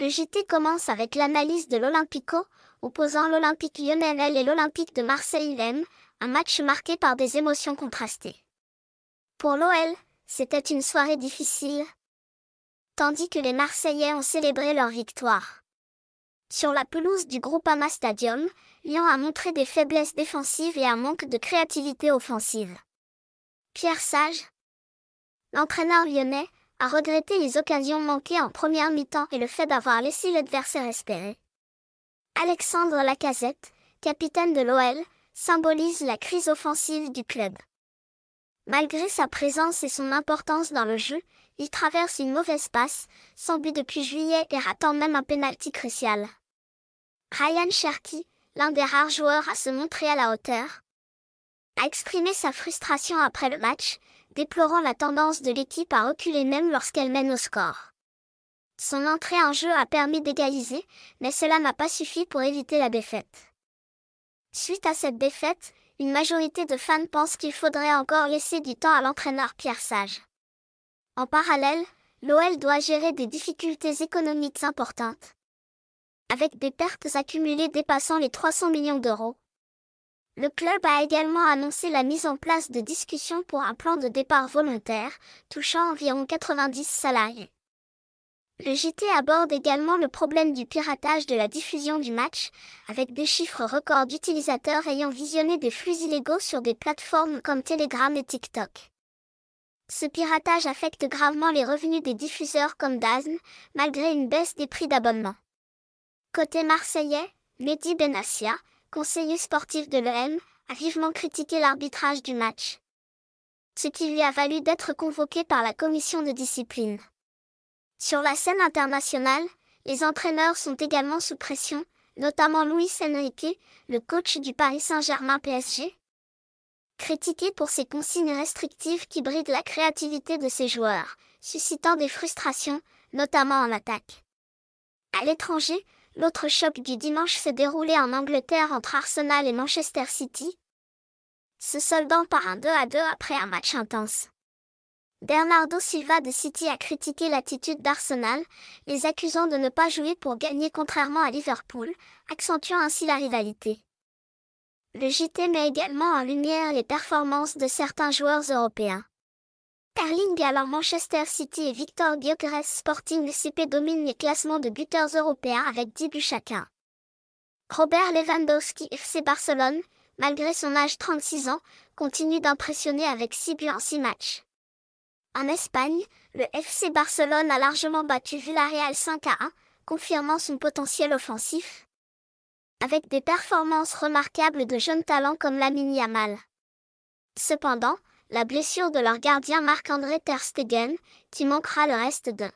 Le JT commence avec l'analyse de l'Olympico, opposant l'Olympique lyonnais et l'Olympique de Marseille-Lem, un match marqué par des émotions contrastées. Pour l'OL, c'était une soirée difficile, tandis que les Marseillais ont célébré leur victoire. Sur la pelouse du Groupama Stadium, Lyon a montré des faiblesses défensives et un manque de créativité offensive. Pierre Sage, l'entraîneur lyonnais, a regretté les occasions manquées en première mi-temps et le fait d'avoir laissé l'adversaire espérer. Alexandre Lacazette, capitaine de l'OL, symbolise la crise offensive du club. Malgré sa présence et son importance dans le jeu, il traverse une mauvaise passe, sans but depuis juillet et ratant même un pénalty crucial. Ryan Cherky, l'un des rares joueurs à se montrer à la hauteur, a exprimé sa frustration après le match, déplorant la tendance de l'équipe à reculer même lorsqu'elle mène au score. Son entrée en jeu a permis d'égaliser, mais cela n'a pas suffi pour éviter la défaite. Suite à cette défaite, une majorité de fans pensent qu'il faudrait encore laisser du temps à l'entraîneur Pierre Sage. En parallèle, l'OL doit gérer des difficultés économiques importantes. Avec des pertes accumulées dépassant les 300 millions d'euros, le club a également annoncé la mise en place de discussions pour un plan de départ volontaire, touchant environ 90 salariés. Le JT aborde également le problème du piratage de la diffusion du match, avec des chiffres records d'utilisateurs ayant visionné des flux illégaux sur des plateformes comme Telegram et TikTok. Ce piratage affecte gravement les revenus des diffuseurs comme DAZN, malgré une baisse des prix d'abonnement. Côté marseillais, Mehdi Benassia, conseiller sportif de l'EM, a vivement critiqué l'arbitrage du match. Ce qui lui a valu d'être convoqué par la commission de discipline. Sur la scène internationale, les entraîneurs sont également sous pression, notamment Louis Enrique, le coach du Paris Saint-Germain PSG. Critiqué pour ses consignes restrictives qui brident la créativité de ses joueurs, suscitant des frustrations, notamment en attaque. À l'étranger, L'autre choc du dimanche s'est déroulé en Angleterre entre Arsenal et Manchester City, se soldant par un 2 à 2 après un match intense. Bernardo Silva de City a critiqué l'attitude d'Arsenal, les accusant de ne pas jouer pour gagner contrairement à Liverpool, accentuant ainsi la rivalité. Le JT met également en lumière les performances de certains joueurs européens et alors Manchester City et Victor Gyökeres Sporting CP dominent les classements de buteurs européens avec 10 buts chacun. Robert Lewandowski FC Barcelone, malgré son âge 36 ans, continue d'impressionner avec 6 buts en 6 matchs. En Espagne, le FC Barcelone a largement battu Villarreal 5 à 1, confirmant son potentiel offensif. Avec des performances remarquables de jeunes talents comme Lamine Yamal. Cependant, la blessure de leur gardien Marc-André Ter Stegen, qui manquera le reste d'un.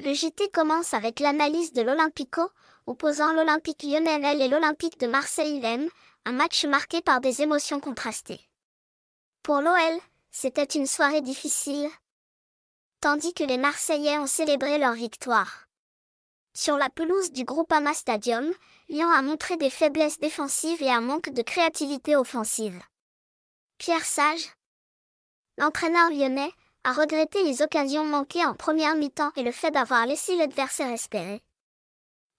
Le JT commence avec l'analyse de l'Olympico, opposant l'Olympique lyonnais et l'Olympique de Marseille-Lem, un match marqué par des émotions contrastées. Pour l'OL, c'était une soirée difficile, tandis que les Marseillais ont célébré leur victoire. Sur la pelouse du Groupama Stadium, Lyon a montré des faiblesses défensives et un manque de créativité offensive. Pierre Sage, l'entraîneur lyonnais, a regretté les occasions manquées en première mi-temps et le fait d'avoir laissé l'adversaire espérer.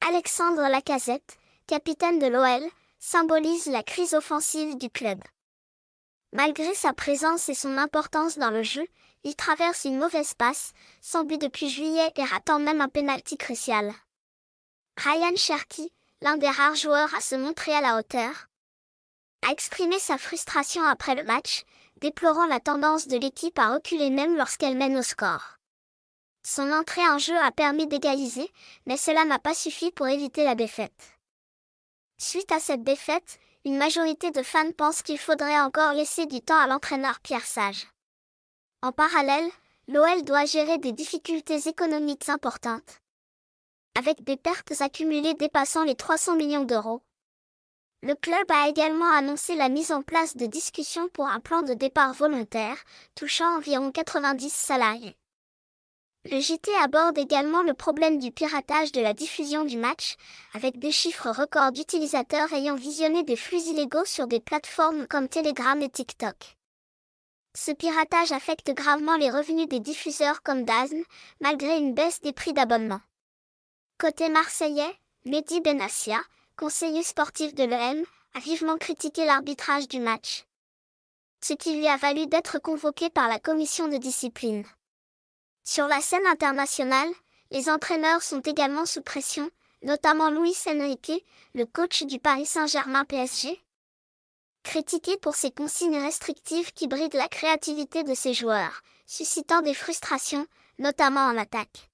Alexandre Lacazette, capitaine de l'OL, symbolise la crise offensive du club. Malgré sa présence et son importance dans le jeu, il traverse une mauvaise passe, sans but depuis juillet et ratant même un pénalty crucial. Ryan Cherky, l'un des rares joueurs à se montrer à la hauteur, a exprimé sa frustration après le match, déplorant la tendance de l'équipe à reculer même lorsqu'elle mène au score. Son entrée en jeu a permis d'égaliser, mais cela n'a pas suffi pour éviter la défaite. Suite à cette défaite, une majorité de fans pensent qu'il faudrait encore laisser du temps à l'entraîneur Pierre Sage. En parallèle, l'OL doit gérer des difficultés économiques importantes. Avec des pertes accumulées dépassant les 300 millions d'euros, le club a également annoncé la mise en place de discussions pour un plan de départ volontaire, touchant environ 90 salariés. Le JT aborde également le problème du piratage de la diffusion du match, avec des chiffres records d'utilisateurs ayant visionné des flux illégaux sur des plateformes comme Telegram et TikTok. Ce piratage affecte gravement les revenus des diffuseurs comme DAZN, malgré une baisse des prix d'abonnement. Côté marseillais, Mehdi Benassia, conseiller sportif de l'EM, a vivement critiqué l'arbitrage du match. Ce qui lui a valu d'être convoqué par la commission de discipline. Sur la scène internationale, les entraîneurs sont également sous pression, notamment Louis Enrique, le coach du Paris Saint-Germain PSG. Critiqué pour ses consignes restrictives qui brident la créativité de ses joueurs, suscitant des frustrations, notamment en attaque.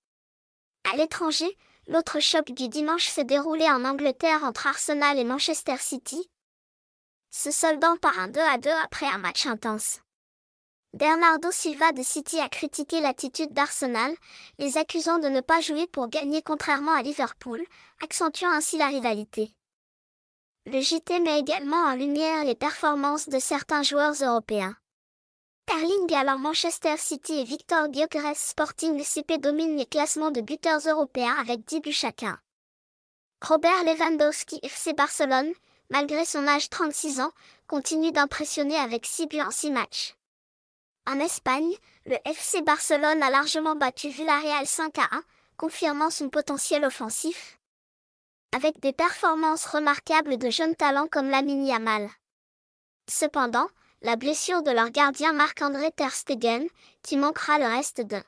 À l'étranger, L'autre choc du dimanche s'est déroulé en Angleterre entre Arsenal et Manchester City, se soldant par un 2 à 2 après un match intense. Bernardo Silva de City a critiqué l'attitude d'Arsenal, les accusant de ne pas jouer pour gagner contrairement à Liverpool, accentuant ainsi la rivalité. Le JT met également en lumière les performances de certains joueurs européens. Erling alors Manchester City et Victor Giocres Sporting CP dominent les classements de buteurs européens avec 10 buts chacun. Robert Lewandowski FC Barcelone, malgré son âge 36 ans, continue d'impressionner avec 6 buts en 6 matchs. En Espagne, le FC Barcelone a largement battu Villarreal 5 à 1, confirmant son potentiel offensif. Avec des performances remarquables de jeunes talents comme Lamine Yamal. Cependant, la blessure de leur gardien Marc-André Terstegen, qui manquera le reste d'un